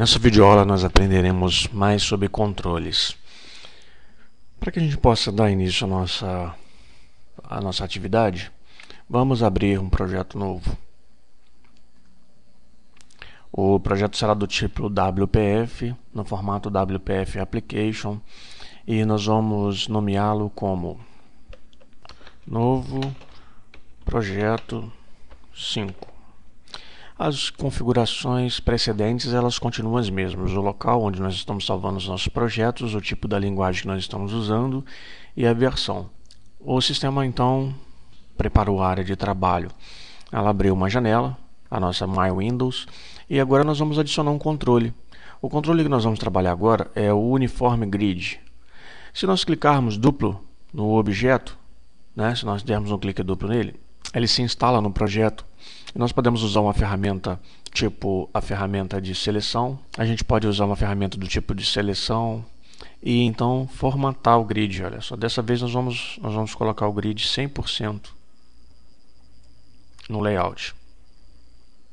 Nessa videoaula nós aprenderemos mais sobre controles. Para que a gente possa dar início à nossa, à nossa atividade, vamos abrir um projeto novo. O projeto será do tipo WPF, no formato WPF Application, e nós vamos nomeá-lo como Novo Projeto 5. As configurações precedentes elas continuam as mesmas, o local onde nós estamos salvando os nossos projetos, o tipo da linguagem que nós estamos usando e a versão. O sistema então preparou a área de trabalho. Ela abriu uma janela, a nossa My Windows, e agora nós vamos adicionar um controle. O controle que nós vamos trabalhar agora é o Uniform Grid. Se nós clicarmos duplo no objeto, né, se nós dermos um clique duplo nele, ele se instala no projeto nós podemos usar uma ferramenta tipo a ferramenta de seleção, a gente pode usar uma ferramenta do tipo de seleção e então formatar o grid, olha só, dessa vez nós vamos, nós vamos colocar o grid 100% no layout.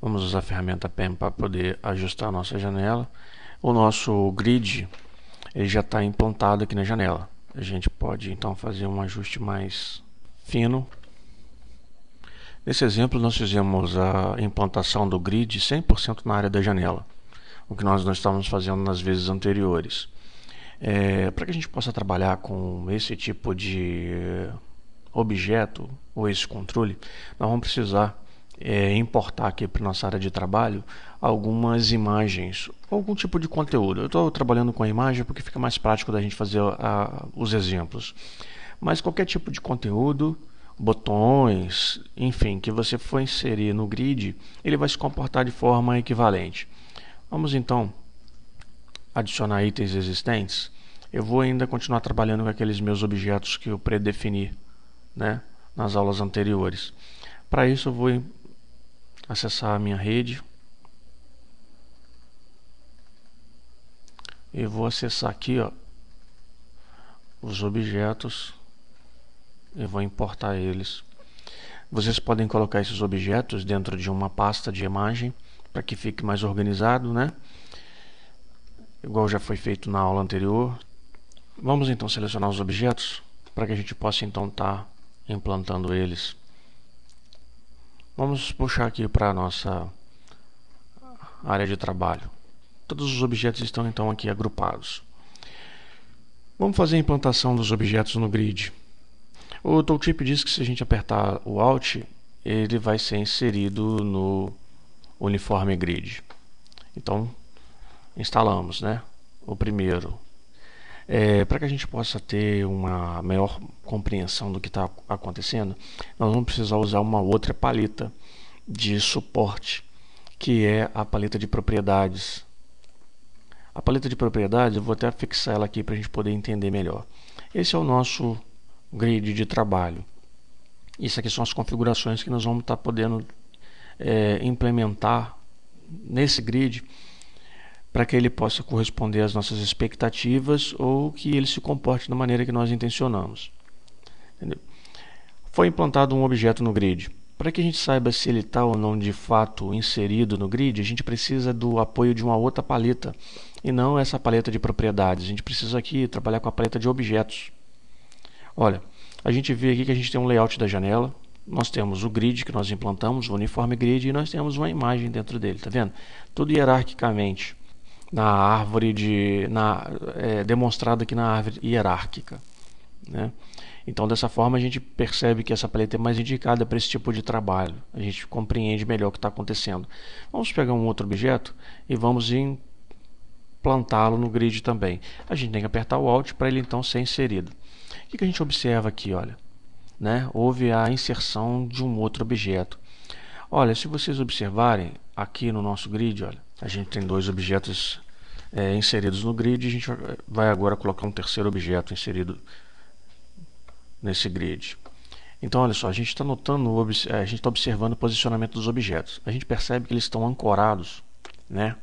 Vamos usar a ferramenta PEN para poder ajustar a nossa janela. O nosso grid ele já está implantado aqui na janela. A gente pode então fazer um ajuste mais fino Nesse exemplo, nós fizemos a implantação do grid 100% na área da janela, o que nós não estávamos fazendo nas vezes anteriores. É, Para que a gente possa trabalhar com esse tipo de eh, objeto ou esse controle, nós vamos precisar é, importar aqui para nossa área de trabalho algumas imagens, algum tipo de conteúdo. Eu estou trabalhando com a imagem porque fica mais prático da gente fazer a, a, os exemplos. Mas qualquer tipo de conteúdo botões, enfim, que você for inserir no grid, ele vai se comportar de forma equivalente. Vamos então adicionar itens existentes. Eu vou ainda continuar trabalhando com aqueles meus objetos que eu predefini né, nas aulas anteriores. Para isso eu vou acessar a minha rede. E vou acessar aqui ó, os objetos eu vou importar eles. Vocês podem colocar esses objetos dentro de uma pasta de imagem para que fique mais organizado, né? Igual já foi feito na aula anterior. Vamos então selecionar os objetos para que a gente possa então estar tá implantando eles. Vamos puxar aqui para a nossa área de trabalho. Todos os objetos estão então aqui agrupados. Vamos fazer a implantação dos objetos no grid. O tooltip diz que se a gente apertar o Alt, ele vai ser inserido no uniforme grid. Então, instalamos né, o primeiro. É, Para que a gente possa ter uma maior compreensão do que está acontecendo, nós vamos precisar usar uma outra paleta de suporte, que é a paleta de propriedades. A paleta de propriedades, eu vou até fixar ela aqui para a gente poder entender melhor. Esse é o nosso grid de trabalho. Isso aqui são as configurações que nós vamos estar tá podendo é, implementar nesse grid para que ele possa corresponder às nossas expectativas ou que ele se comporte da maneira que nós intencionamos. Entendeu? Foi implantado um objeto no grid. Para que a gente saiba se ele está ou não de fato inserido no grid, a gente precisa do apoio de uma outra paleta e não essa paleta de propriedades. A gente precisa aqui trabalhar com a paleta de objetos. Olha, a gente vê aqui que a gente tem um layout da janela, nós temos o grid que nós implantamos, o uniforme grid, e nós temos uma imagem dentro dele, tá vendo? Tudo hierarquicamente na árvore de, na, é, demonstrado aqui na árvore hierárquica. Né? Então, dessa forma, a gente percebe que essa paleta é mais indicada para esse tipo de trabalho. A gente compreende melhor o que está acontecendo. Vamos pegar um outro objeto e vamos implantá-lo no grid também. A gente tem que apertar o Alt para ele então ser inserido. O que, a gente observa aqui, olha? Né? Houve a inserção de um outro objeto. Olha, se vocês observarem aqui no nosso grid, olha, a gente tem dois objetos é, inseridos no grid. e A gente vai agora colocar um terceiro objeto inserido nesse grid. Então, olha só, a gente está notando, é, a gente está observando o posicionamento dos objetos. A gente percebe que eles estão ancorados, né?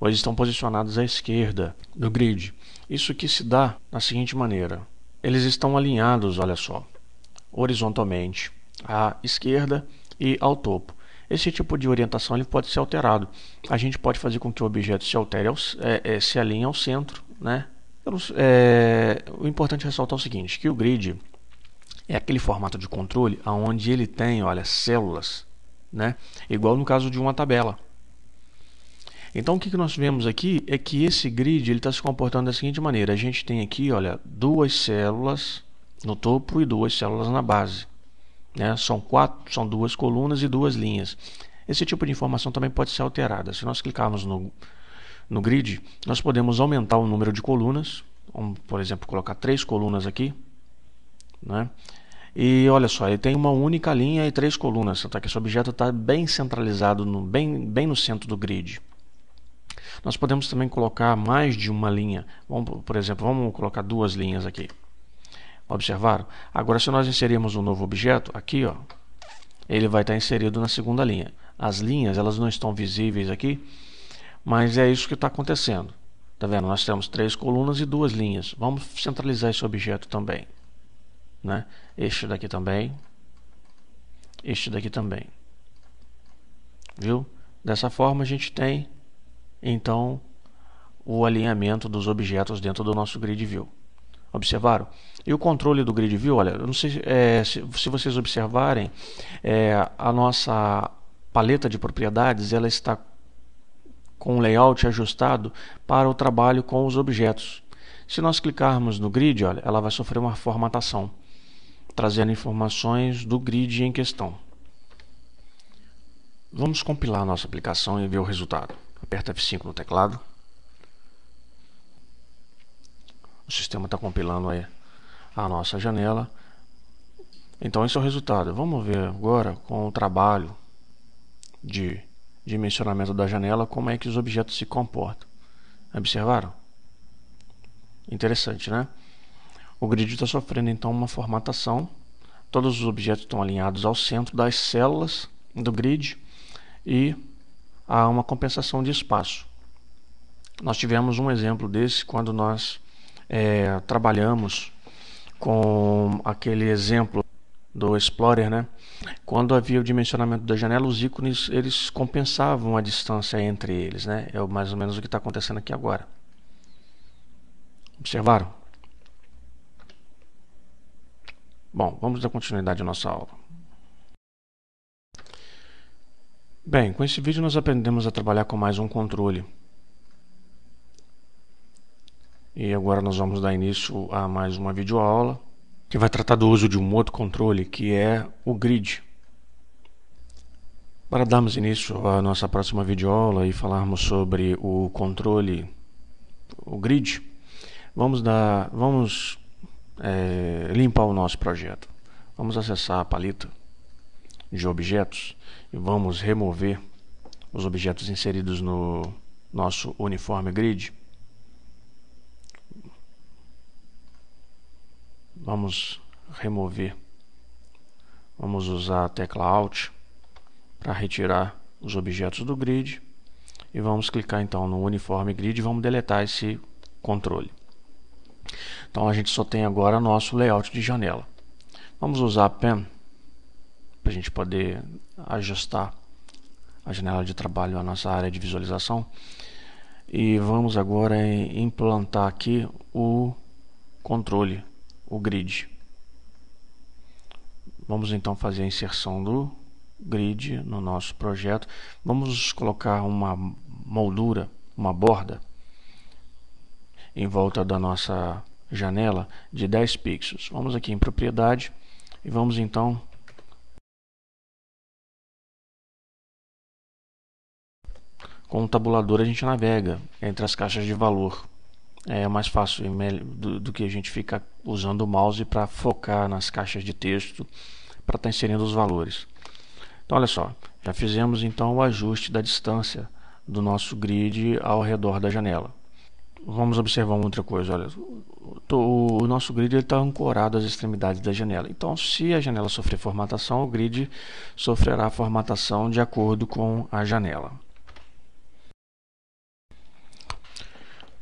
Ou eles estão posicionados à esquerda do grid. Isso que se dá da seguinte maneira: eles estão alinhados, olha só, horizontalmente à esquerda e ao topo. Esse tipo de orientação ele pode ser alterado. A gente pode fazer com que o objeto se altere, ao, é, é, se alinhe ao centro. Né? é, o importante é ressaltar o seguinte, que o grid é aquele formato de controle onde ele tem, olha, células, né? igual no caso de uma tabela. Então o que, nós vemos aqui é que esse grid ele está se comportando da seguinte maneira: a gente tem aqui, olha, duas células no topo e duas células na base. Né? São quatro, são duas colunas e duas linhas. Esse tipo de informação também pode ser alterada. Se nós clicarmos no, no grid, nós podemos aumentar o número de colunas. Vamos, por exemplo, colocar três colunas aqui. Né? E olha só, ele tem uma única linha e três colunas, tá? esse objeto está bem centralizado, no, bem, bem no centro do grid. Nós podemos também colocar mais de uma linha. Vamos, por exemplo, vamos colocar duas linhas aqui. Observaram? Agora, se nós inserirmos um novo objeto, aqui, ó, ele vai estar inserido na segunda linha. As linhas elas não estão visíveis aqui, mas é isso que está acontecendo. Tá vendo? Nós temos três colunas e duas linhas. Vamos centralizar esse objeto também. Né? Este daqui também. Este daqui também. Viu? Dessa forma a gente tem então o alinhamento dos objetos dentro do nosso grid view. Observaram? E o controle do grid view, olha, não sei é, se, se, vocês observarem, é, a nossa paleta de propriedades ela está com o layout ajustado para o trabalho com os objetos. Se nós clicarmos no grid, olha, ela vai sofrer uma formatação, trazendo informações do grid em questão. Vamos compilar nossa aplicação e ver o resultado. Aperta F5 no teclado. O sistema está compilando aí a nossa janela. Então esse é o resultado. Vamos ver agora com o trabalho de dimensionamento da janela como é que os objetos se comportam. Observaram? Interessante, né? O grid está sofrendo então uma formatação. Todos os objetos estão alinhados ao centro das células do grid e a uma compensação de espaço. Nós tivemos um exemplo desse quando nós é, trabalhamos com aquele exemplo do Explorer, né? Quando havia o dimensionamento da janela, os ícones eles compensavam a distância entre eles, né? É mais ou menos o que está acontecendo aqui agora. Observaram? Bom, vamos dar continuidade à nossa aula. Bem, com este vídeo nós aprendemos a trabalhar com mais um controle. E agora nós vamos dar início a mais uma videoaula que vai tratar do uso de um outro controle que é o grid. Para darmos início à nossa próxima videoaula e falarmos sobre o controle, o grid, vamos, dar, vamos é, limpar o nosso projeto. Vamos acessar a paleta de objetos e vamos remover os objetos inseridos no nosso uniforme grid. Vamos remover. Vamos usar a tecla Alt para retirar os objetos do grid e vamos clicar então no uniforme grid e vamos deletar esse controle. Então a gente só tem agora nosso layout de janela. Vamos usar a pen para a gente poder ajustar a janela de trabalho à nossa área de visualização. E vamos agora implantar aqui o controle, o grid. Vamos então fazer a inserção do grid no nosso projeto. Vamos colocar uma moldura, uma borda em volta da nossa janela de 10 pixels. Vamos aqui em propriedade e vamos então Com o tabulador a gente navega entre as caixas de valor. É mais fácil do, do que a gente ficar usando o mouse para focar nas caixas de texto para estar tá inserindo os valores. Então olha só, já fizemos então o ajuste da distância do nosso grid ao redor da janela. Vamos observar uma outra coisa, olha, o nosso grid está ancorado às extremidades da janela. Então, se a janela sofrer formatação, o grid sofrerá formatação de acordo com a janela.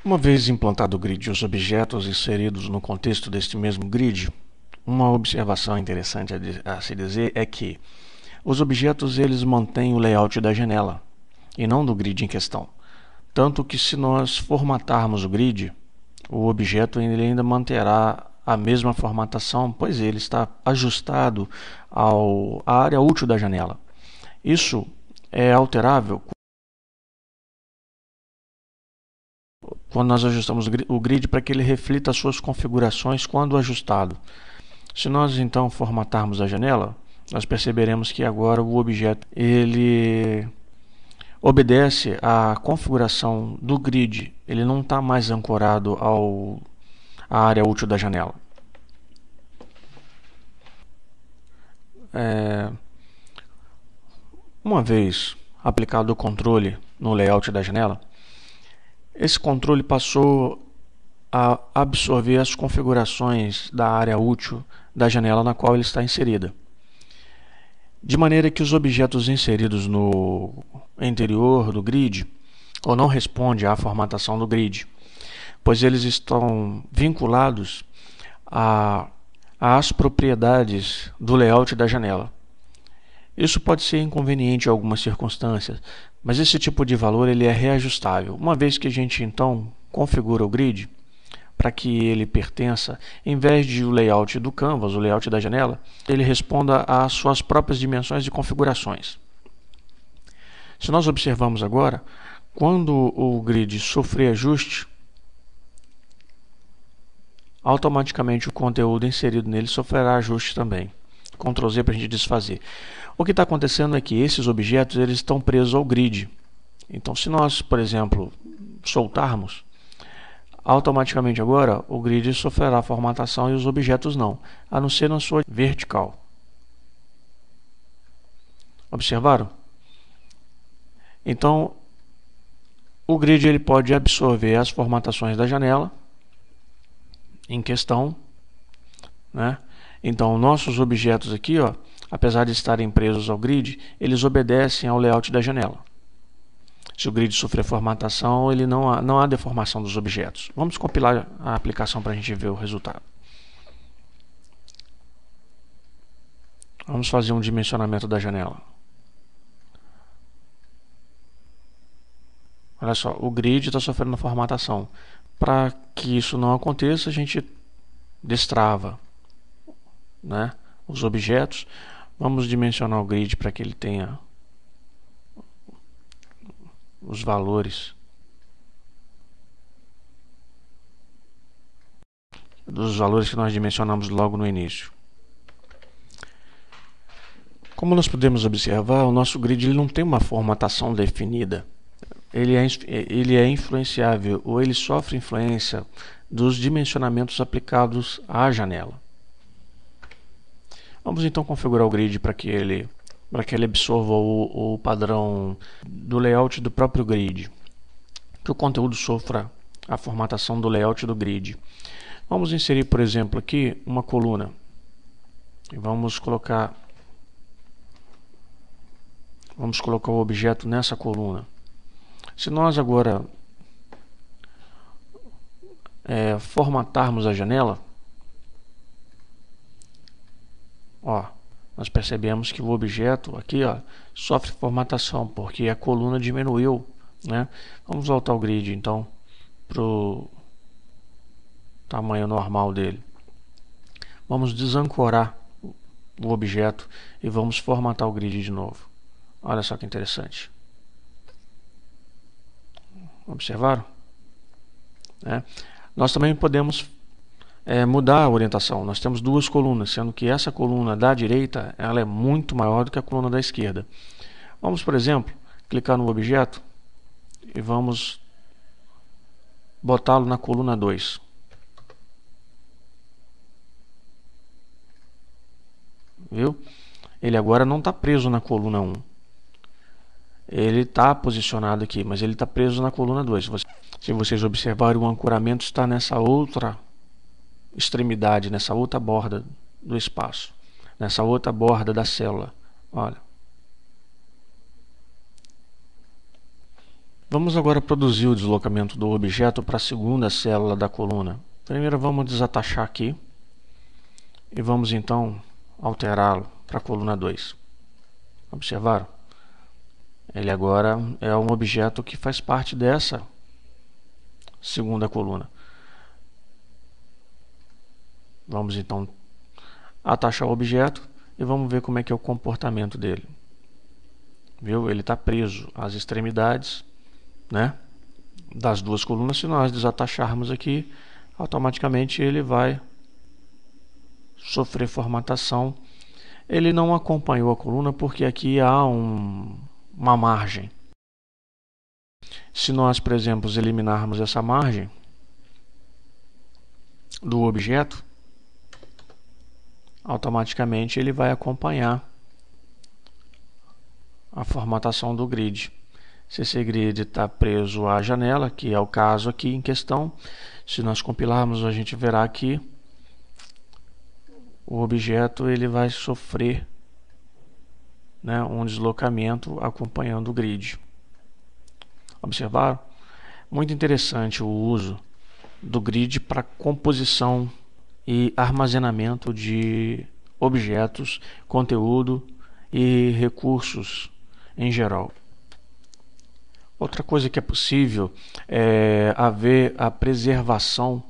Uma vez implantado o grid e os objetos inseridos no contexto deste mesmo grid, uma observação interessante a, se dizer é que os objetos eles mantêm o layout da janela e não do grid em questão. Tanto que se nós formatarmos o grid, o objeto ele ainda manterá a mesma formatação, pois ele está ajustado ao, à área útil da janela. Isso é alterável quando nós ajustamos o grid para que ele reflita as suas configurações quando ajustado. Se nós então formatarmos a janela, nós perceberemos que agora o objeto ele obedece à configuração do grid, ele não está mais ancorado ao, à área útil da janela. É, uma vez aplicado o controle no layout da janela, esse controle passou a absorver as configurações da área útil da janela na qual ele está inserida, de maneira que os objetos inseridos no interior do grid ou não respondem à formatação do grid, pois eles estão vinculados a, às propriedades do layout da janela. Isso pode ser inconveniente em algumas circunstâncias, mas esse tipo de valor ele é reajustável, uma vez que a gente então configura o grid para que ele pertença, em vez de o layout do canvas, o layout da janela, ele responda às suas próprias dimensões e configurações. Se nós observamos agora, quando o grid sofrer ajuste, automaticamente o conteúdo inserido nele sofrerá ajuste também. Ctrl Z para a gente desfazer. O que está acontecendo é que esses objetos eles estão presos ao grid. Então, se nós, por exemplo, soltarmos, automaticamente agora o grid sofrerá formatação e os objetos não, a não ser na sua vertical. Observaram? Então, o grid ele pode absorver as formatações da janela em questão, né? Então, nossos objetos aqui, ó, Apesar de estarem presos ao grid, eles obedecem ao layout da janela. Se o grid sofrer formatação, ele não há, não há deformação dos objetos. Vamos compilar a aplicação para a gente ver o resultado. Vamos fazer um dimensionamento da janela. Olha só, o grid está sofrendo formatação. Para que isso não aconteça, a gente destrava né, os objetos Vamos dimensionar o grid para que ele tenha os valores dos valores que nós dimensionamos logo no início. Como nós podemos observar, o nosso grid ele não tem uma formatação definida. Ele é, ele é influenciável ou ele sofre influência dos dimensionamentos aplicados à janela. Vamos então configurar o grid para que ele para que ele absorva o, o padrão do layout do próprio grid, que o conteúdo sofra a formatação do layout do grid. Vamos inserir, por exemplo, aqui uma coluna. Vamos colocar vamos colocar o objeto nessa coluna. Se nós agora é, formatarmos a janela, Ó, nós percebemos que o objeto aqui ó, sofre formatação, porque a coluna diminuiu. Né? Vamos voltar o grid então para o tamanho normal dele. Vamos desancorar o objeto e vamos formatar o grid de novo. Olha só que interessante. Observaram? É. Nós também podemos é, mudar a orientação. Nós temos duas colunas, sendo que essa coluna da direita ela é muito maior do que a coluna da esquerda. Vamos, por exemplo, clicar no objeto e vamos botá-lo na coluna 2. Viu? Ele agora não está preso na coluna 1. Um. Ele está posicionado aqui, mas ele está preso na coluna 2. Se vocês observarem, o ancoramento está nessa outra coluna extremidade, nessa outra borda do espaço, nessa outra borda da célula. Olha. Vamos agora produzir o deslocamento do objeto para a segunda célula da coluna. Primeiro vamos desatachar aqui e vamos então alterá-lo para a coluna 2. Observaram? Ele agora é um objeto que faz parte dessa segunda coluna. Vamos então atachar o objeto e vamos ver como é que é o comportamento dele. Viu? Ele está preso às extremidades né, das duas colunas. Se nós desatacharmos aqui, automaticamente ele vai sofrer formatação. Ele não acompanhou a coluna porque aqui há um, uma margem. Se nós, por exemplo, eliminarmos essa margem do objeto, automaticamente ele vai acompanhar a formatação do grid. Se esse grid está preso à janela, que é o caso aqui em questão, se nós compilarmos, a gente verá que o objeto ele vai sofrer né, um deslocamento acompanhando o grid. Observaram? Muito interessante o uso do grid para composição e armazenamento de objetos, conteúdo e recursos em geral. Outra coisa que é possível é haver a preservação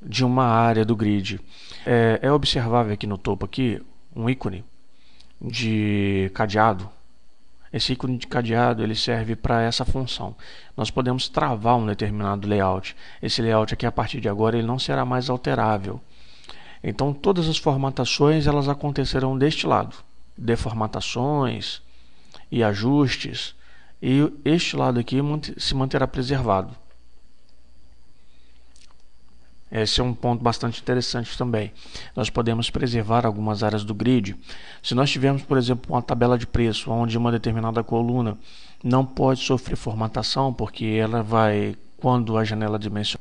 de uma área do grid. É, é observável aqui no topo aqui um ícone de cadeado esse ícone de cadeado ele serve para essa função. Nós podemos travar um determinado layout. Esse layout aqui a partir de agora ele não será mais alterável. Então todas as formatações elas acontecerão deste lado, deformatações e ajustes, e este lado aqui se manterá preservado. Esse é um ponto bastante interessante também. Nós podemos preservar algumas áreas do grid. Se nós tivermos, por exemplo, uma tabela de preço onde uma determinada coluna não pode sofrer formatação, porque ela vai, quando a janela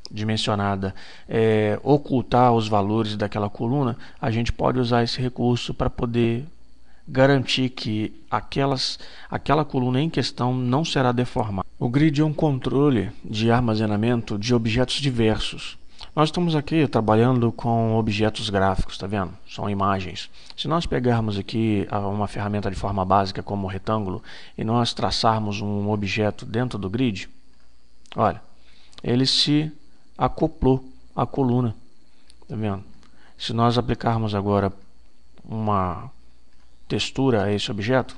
dimensionada é, ocultar os valores daquela coluna, a gente pode usar esse recurso para poder garantir que aquelas, aquela coluna em questão não será deformada. O grid é um controle de armazenamento de objetos diversos. Nós estamos aqui trabalhando com objetos gráficos, tá vendo? São imagens. Se nós pegarmos aqui ah, uma ferramenta de forma básica como o retângulo e nós traçarmos um objeto dentro do grid, olha, ele se acoplou à coluna, tá vendo? Se nós aplicarmos agora uma textura a esse objeto,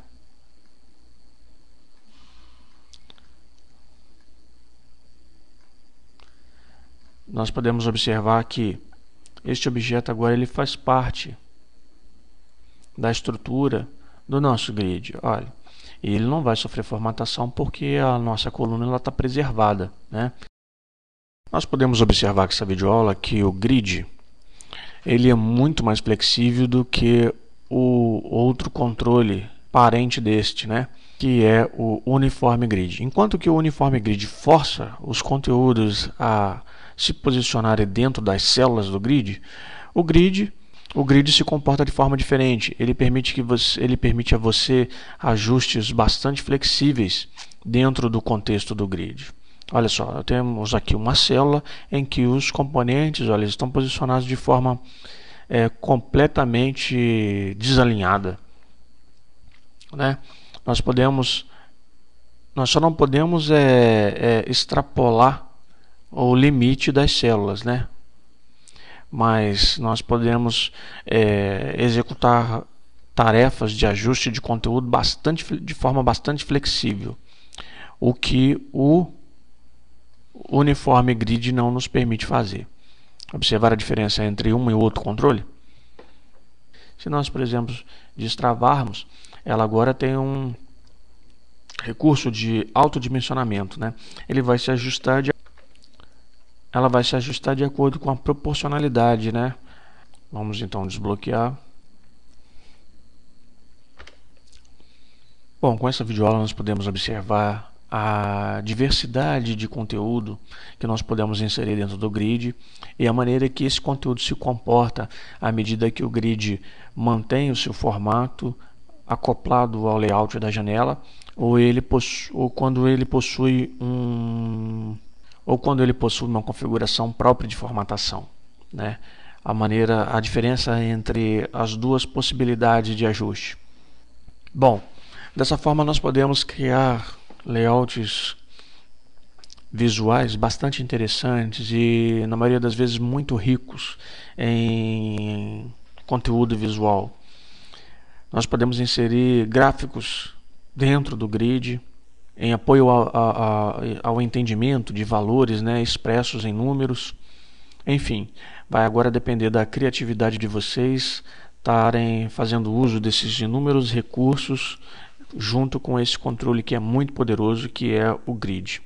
nós podemos observar que este objeto agora ele faz parte da estrutura do nosso grid. Olha, ele não vai sofrer formatação porque a nossa coluna está preservada. Né? Nós podemos observar que essa videoaula que o grid ele é muito mais flexível do que o outro controle parente deste, né? que é o uniforme grid. Enquanto que o uniforme grid força os conteúdos a se posicionarem dentro das células do grid, o grid o grid se comporta de forma diferente. Ele permite, que você, ele permite a você ajustes bastante flexíveis dentro do contexto do grid. Olha só, temos aqui uma célula em que os componentes olha, estão posicionados de forma é, completamente desalinhada. Né? Nós podemos, nós só não podemos é, é, extrapolar o limite das células, né? Mas nós podemos é, executar tarefas de ajuste de conteúdo bastante, de forma bastante flexível, o que o uniforme grid não nos permite fazer. Observar a diferença entre um e outro controle? Se nós, por exemplo, destravarmos, ela agora tem um recurso de autodimensionamento. Né? Ele vai se ajustar de ela vai se ajustar de acordo com a proporcionalidade, né? Vamos então desbloquear. Bom, com essa videoaula nós podemos observar a diversidade de conteúdo que nós podemos inserir dentro do grid e a maneira que esse conteúdo se comporta à medida que o grid mantém o seu formato acoplado ao layout da janela ou, ele ou quando ele possui um ou quando ele possui uma configuração própria de formatação. Né? A maneira, a diferença entre as duas possibilidades de ajuste. Bom, dessa forma nós podemos criar layouts visuais bastante interessantes e na maioria das vezes muito ricos em conteúdo visual. Nós podemos inserir gráficos dentro do grid, em apoio ao, ao entendimento de valores né, expressos em números. Enfim, vai agora depender da criatividade de vocês estarem fazendo uso desses inúmeros recursos junto com esse controle que é muito poderoso, que é o grid.